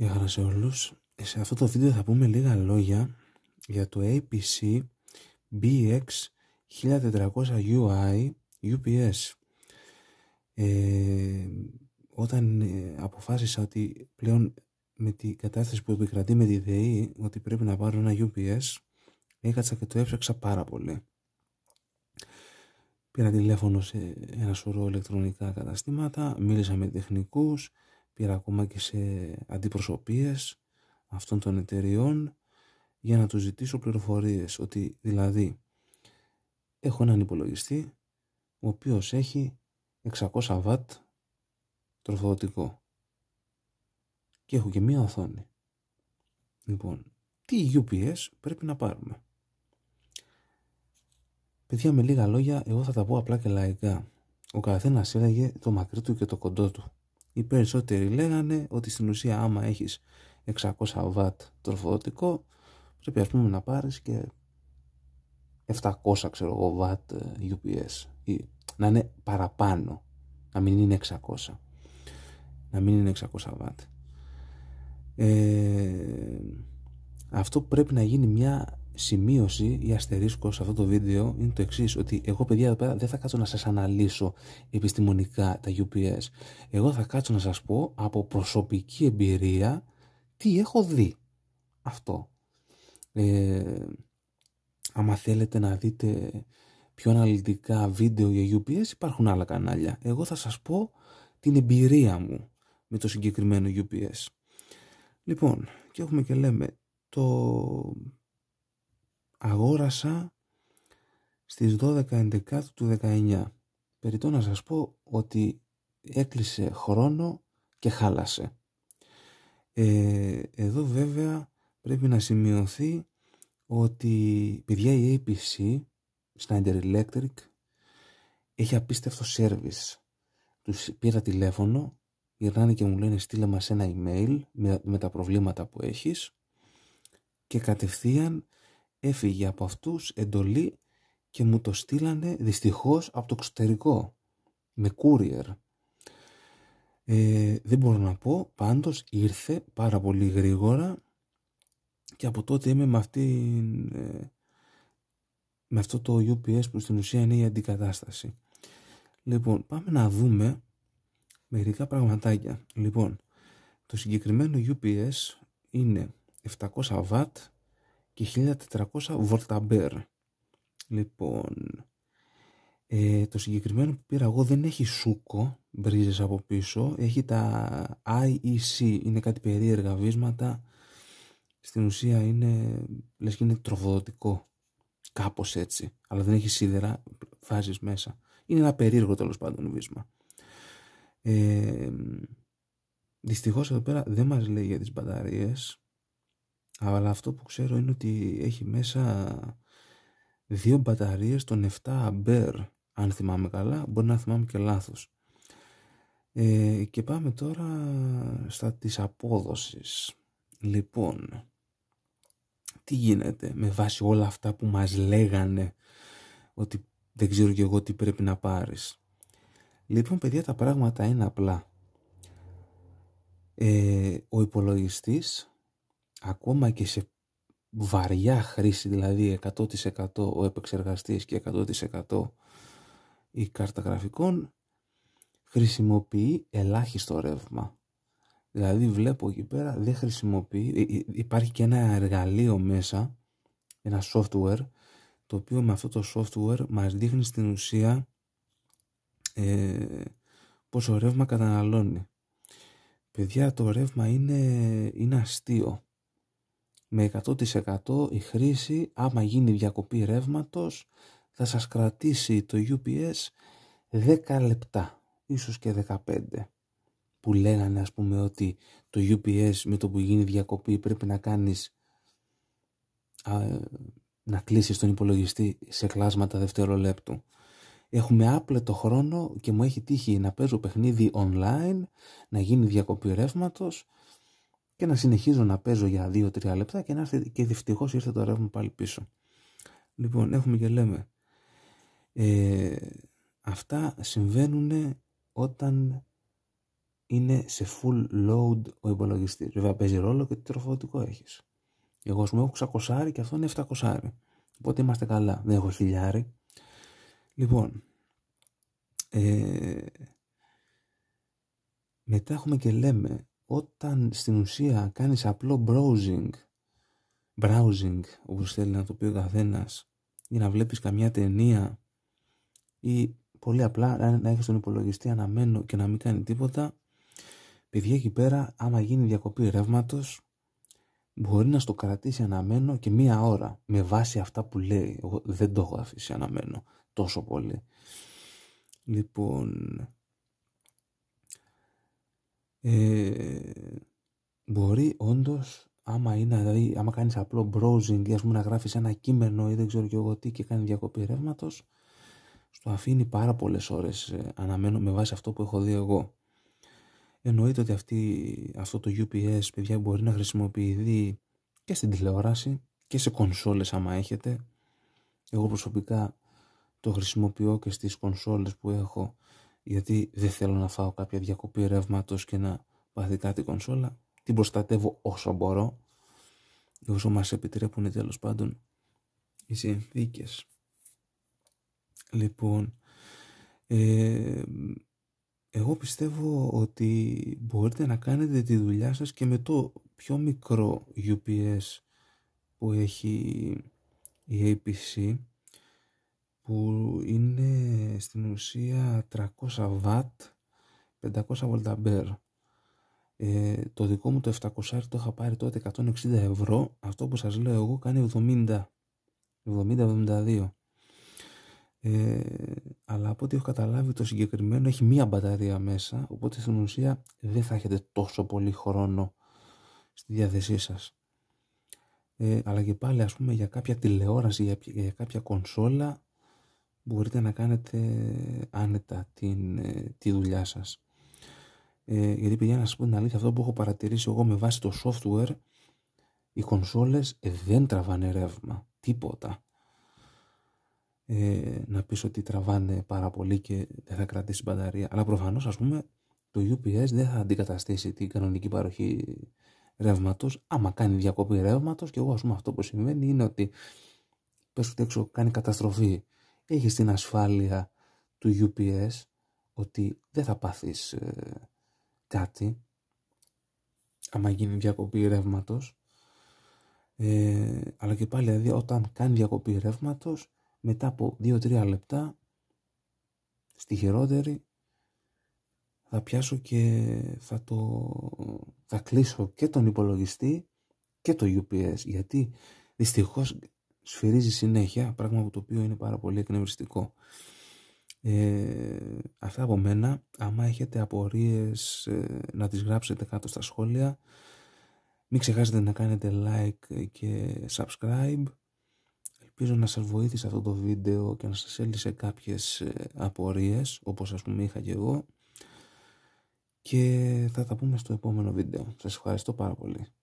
Γεια χαράς σε όλους. Ε, σε αυτό το βίντεο θα πούμε λίγα λόγια για το APC BX 1400 UI UPS. Ε, όταν ε, αποφάσισα ότι πλέον με την κατάσταση που επικρατεί με τη ΔΕΗ ότι πρέπει να πάρω ένα UPS έκατσα και το έψαξα πάρα πολύ. Πήρα τηλέφωνο σε ένα σωρό ηλεκτρονικά καταστήματα, μίλησα με τεχνικούς, πήρα ακόμα και σε αντιπροσωπείες αυτών των εταιριών για να τους ζητήσω πληροφορίες ότι δηλαδή έχω έναν υπολογιστή ο οποίος έχει 600 W τροφοδοτικό και έχω και μία οθόνη. Λοιπόν, τι UPS πρέπει να πάρουμε. Παιδιά με λίγα λόγια εγώ θα τα πω απλά και λαϊκά. Ο καθένας έλεγε το μακρύ του και το κοντό του. Οι περισσότεροι λέγανε ότι στην ουσία άμα έχεις 600 W τροφοδοτικό πρέπει ας πούμε να πάρεις και 700 ξέρω εγώ W UPS ε, ή να είναι παραπάνω να μην είναι 600 να μην είναι 600 W ε, αυτό πρέπει να γίνει μια σημείωση ή αστερίσκο σε αυτό το βίντεο είναι το εξής, ότι εγώ παιδιά εδώ πέρα δεν θα κάτσω να σας αναλύσω επιστημονικά τα UPS. Εγώ θα κάτσω να σας πω από προσωπική εμπειρία τι έχω δει. Αυτό. Ε, άμα θέλετε να δείτε πιο αναλυτικά βίντεο για UPS υπάρχουν άλλα κανάλια. Εγώ θα σας πω την εμπειρία μου με το συγκεκριμένο UPS. Λοιπόν, και έχουμε και λέμε το αγόρασα στις 12-11 του 19. Περιτώ να σας πω ότι έκλεισε χρόνο και χάλασε. Ε, εδώ βέβαια πρέπει να σημειωθεί ότι παιδιά η APC, Schneider Electric, έχει απίστευτο service. Τους πήρα τηλέφωνο, γυρνάνε και μου λένε στείλε μας ένα email με, με τα προβλήματα που έχεις και κατευθείαν έφυγε από αυτούς εντολή και μου το στείλανε δυστυχώς από το εξωτερικό με courier. Ε, δεν μπορώ να πω, πάντως ήρθε πάρα πολύ γρήγορα και από τότε είμαι με, αυτή, ε, με αυτό το UPS που στην ουσία είναι η αντικατάσταση. Λοιπόν, πάμε να δούμε μερικά πραγματάκια. Λοιπόν, το συγκεκριμένο UPS είναι 700 W και 1400 βολταμπέρ. Λοιπόν, ε, το συγκεκριμένο που πήρα εγώ δεν έχει σούκο, μπρίζες από πίσω, έχει τα IEC, είναι κάτι περίεργα βίσματα, στην ουσία είναι, λες και είναι τροφοδοτικό, κάπως έτσι, αλλά δεν έχει σίδερα, βάζεις μέσα. Είναι ένα περίεργο τέλος πάντων βίσμα. Ε, δυστυχώς εδώ πέρα δεν μας λέει για τις μπαταρίες, αλλά αυτό που ξέρω είναι ότι έχει μέσα δύο μπαταρίες των 7 αμπέρ αν θυμάμαι καλά, μπορεί να θυμάμαι και λάθος. Ε, και πάμε τώρα στα της απόδοσης. Λοιπόν, τι γίνεται με βάση όλα αυτά που μας λέγανε ότι δεν ξέρω και εγώ τι πρέπει να πάρεις. Λοιπόν, παιδιά, τα πράγματα είναι απλά. Ε, ο υπολογιστής ακόμα και σε βαριά χρήση, δηλαδή 100% ο επεξεργαστής και 100% η κάρτα γραφικών, χρησιμοποιεί ελάχιστο ρεύμα. Δηλαδή βλέπω εκεί πέρα δεν χρησιμοποιεί, υπάρχει και ένα εργαλείο μέσα, ένα software, το οποίο με αυτό το software μας δείχνει στην ουσία ε, πόσο ρεύμα καταναλώνει. Παιδιά το ρεύμα είναι, είναι αστείο με 100% η χρήση άμα γίνει διακοπή ρεύματος θα σας κρατήσει το UPS 10 λεπτά ίσως και 15 που λέγανε ας πούμε ότι το UPS με το που γίνει διακοπή πρέπει να κάνεις α, να κλείσεις τον υπολογιστή σε κλάσματα δευτερολέπτου έχουμε άπλετο χρόνο και μου έχει τύχει να παίζω παιχνίδι online να γίνει διακοπή ρεύματος και να συνεχίζω να παίζω για 2-3 λεπτά και, να έρθει, και δυστυχώς ήρθε το ρεύμα πάλι πίσω. Λοιπόν, έχουμε και λέμε. Ε, αυτά συμβαίνουν όταν είναι σε full load ο υπολογιστής. Βέβαια παίζει ρόλο και τι τροφοδοτικό έχεις. Εγώ σου έχω 600 και αυτό είναι 700. Οπότε είμαστε καλά. Δεν έχω χιλιάρι. Λοιπόν, ε, μετά έχουμε και λέμε όταν στην ουσία κάνεις απλό browsing, browsing όπως θέλει να το πει ο καθένας, ή να βλέπεις καμιά ταινία ή πολύ απλά να έχεις τον υπολογιστή αναμένο και να μην κάνει τίποτα, παιδιά εκεί πέρα άμα γίνει διακοπή ρεύματος, μπορεί να στο κρατήσει αναμένο και μία ώρα με βάση αυτά που λέει. Εγώ δεν το έχω αφήσει αναμένο τόσο πολύ. Λοιπόν, ε, μπορεί όντως άμα είναι, δηλαδή, άμα κάνεις απλό browsing ή ας πούμε να γράφεις ένα κείμενο ή δεν ξέρω και εγώ τι και κάνει διακοπή ρεύματος, στο αφήνει πάρα πολλές ώρες ε, αναμένω με βάση αυτό που έχω δει εγώ. Εννοείται ότι αυτή, αυτό το UPS παιδιά μπορεί να χρησιμοποιηθεί και στην τηλεόραση και σε κονσόλες άμα έχετε. Εγώ προσωπικά το χρησιμοποιώ και στις κονσόλες που έχω γιατί δεν θέλω να φάω κάποια διακοπή ρεύματος και να πάθει κάτι κονσόλα. Την προστατεύω όσο μπορώ, όσο μας επιτρέπουν τέλος πάντων οι συνθήκες. Λοιπόν, ε, εγώ πιστεύω ότι μπορείτε να κάνετε τη δουλειά σας και με το πιο μικρό UPS που έχει η APC που είναι στην ουσία 300 W 500 βολταμπέρ. Ε, το δικό μου το 700 το είχα πάρει τότε 160 ευρώ. Αυτό που σας λέω εγώ κάνει 70. 70-72. Ε, αλλά από ό,τι έχω καταλάβει το συγκεκριμένο έχει μία μπαταρία μέσα οπότε στην ουσία δεν θα έχετε τόσο πολύ χρόνο στη διάθεσή σας ε, αλλά και πάλι ας πούμε για κάποια τηλεόραση για, για κάποια κονσόλα μπορείτε να κάνετε άνετα την, ε, τη δουλειά σας. Ε, γιατί παιδιά να σας πω την αλήθεια αυτό που έχω παρατηρήσει εγώ με βάση το software οι κονσόλες δεν τραβάνε ρεύμα, τίποτα. Ε, να πεις ότι τραβάνε πάρα πολύ και δεν θα κρατήσει μπαταρία. Αλλά προφανώς ας πούμε το UPS δεν θα αντικαταστήσει την κανονική παροχή ρεύματος άμα κάνει διακοπή ρεύματος και εγώ ας πούμε αυτό που συμβαίνει είναι ότι πες ότι έξω κάνει καταστροφή έχεις την ασφάλεια του UPS ότι δεν θα πάθεις ε, κάτι άμα γίνει διακοπή ρεύματος. Ε, αλλά και πάλι δηλαδή όταν κάνει διακοπή ρεύματος, μετά από 2-3 λεπτά στη χειρότερη θα πιάσω και θα, το, θα κλείσω και τον υπολογιστή και το UPS γιατί δυστυχώς σφυρίζει συνέχεια, πράγμα που το οποίο είναι πάρα πολύ εκνευριστικό. Ε, αυτά από μένα, άμα έχετε απορίες ε, να τις γράψετε κάτω στα σχόλια, μην ξεχάσετε να κάνετε like και subscribe. Ελπίζω να σας βοήθησε αυτό το βίντεο και να σας έλυσε κάποιες ε, απορίες, όπως ας πούμε είχα και εγώ. Και θα τα πούμε στο επόμενο βίντεο. Σας ευχαριστώ πάρα πολύ.